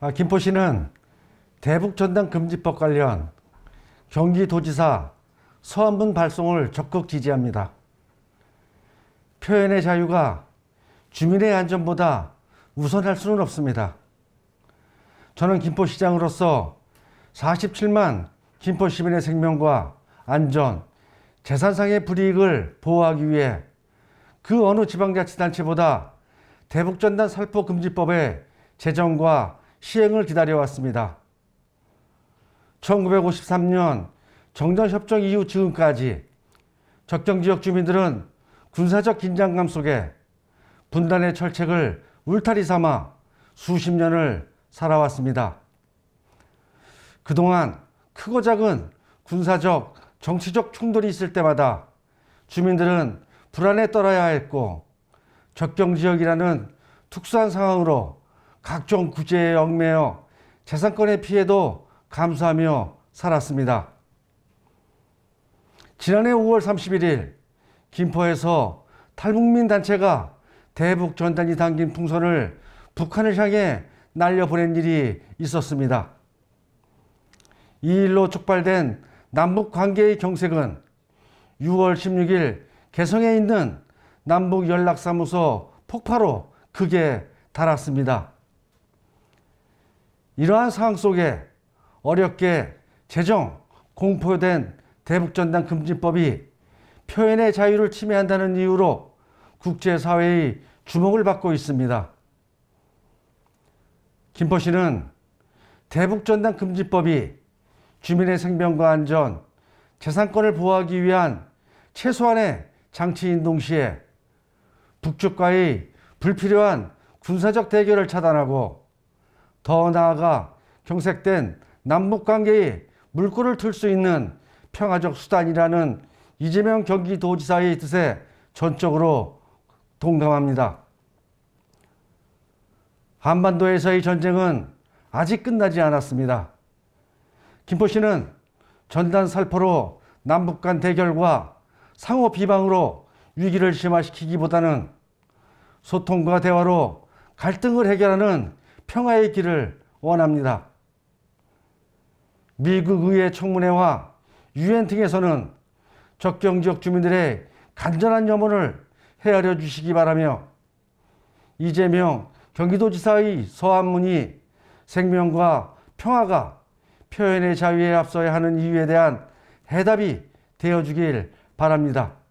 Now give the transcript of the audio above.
아, 김포시는 대북전단금지법 관련 경기도지사 서한문 발송을 적극 지지합니다. 표현의 자유가 주민의 안전보다 우선할 수는 없습니다. 저는 김포시장으로서 47만 김포 시민의 생명과 안전, 재산상의 불이익을 보호하기 위해 그 어느 지방자치단체보다 대북전단 살포금지법의 제정과 시행을 기다려왔습니다. 1953년 정전협정 이후 지금까지 적정지역 주민들은 군사적 긴장감 속에 분단의 철책을 울타리 삼아 수십 년을 살아왔습니다. 그동안 크고 작은 군사적, 정치적 충돌이 있을 때마다 주민들은 불안에 떨어야 했고 적경지역이라는 특수한 상황으로 각종 구제에 얽매여 재산권의 피해도 감수하며 살았습니다. 지난해 5월 31일 김포에서 탈북민 단체가 대북 전단이 담긴 풍선을 북한을 향해 날려보낸 일이 있었습니다. 이 일로 촉발된 남북 관계의 경색은 6월 16일 개성에 있는 남북 연락사무소 폭파로 크게 달았습니다. 이러한 상황 속에 어렵게 재정 공포된 대북전당 금지법이 표현의 자유를 침해한다는 이유로 국제사회의 주목을 받고 있습니다. 김포 시는 대북전단 금지법이 주민의 생명과 안전, 재산권을 보호하기 위한 최소한의 장치인 동시에 북측과의 불필요한 군사적 대결을 차단하고 더 나아가 경색된 남북관계에 물꼬를 틀 수 있는 평화적 수단이라는 이재명 경기도지사의 뜻에 전적으로 동감합니다. 한반도에서의 전쟁은 아직 끝나지 않았습니다. 김포시는 전단 살포로 남북 간 대결과 상호 비방으로 위기를 심화시키기보다는 소통과 대화로 갈등을 해결하는 평화의 길을 원합니다. 미국 의회 청문회와 유엔 등에서는 적경 지역 주민들의 간절한 염원을 헤아려 주시기 바라며 이재명 경기도지사의 서한문이 생명과 평화가 표현의 자유에 앞서야 하는 이유에 대한 해답이 되어주길 바랍니다.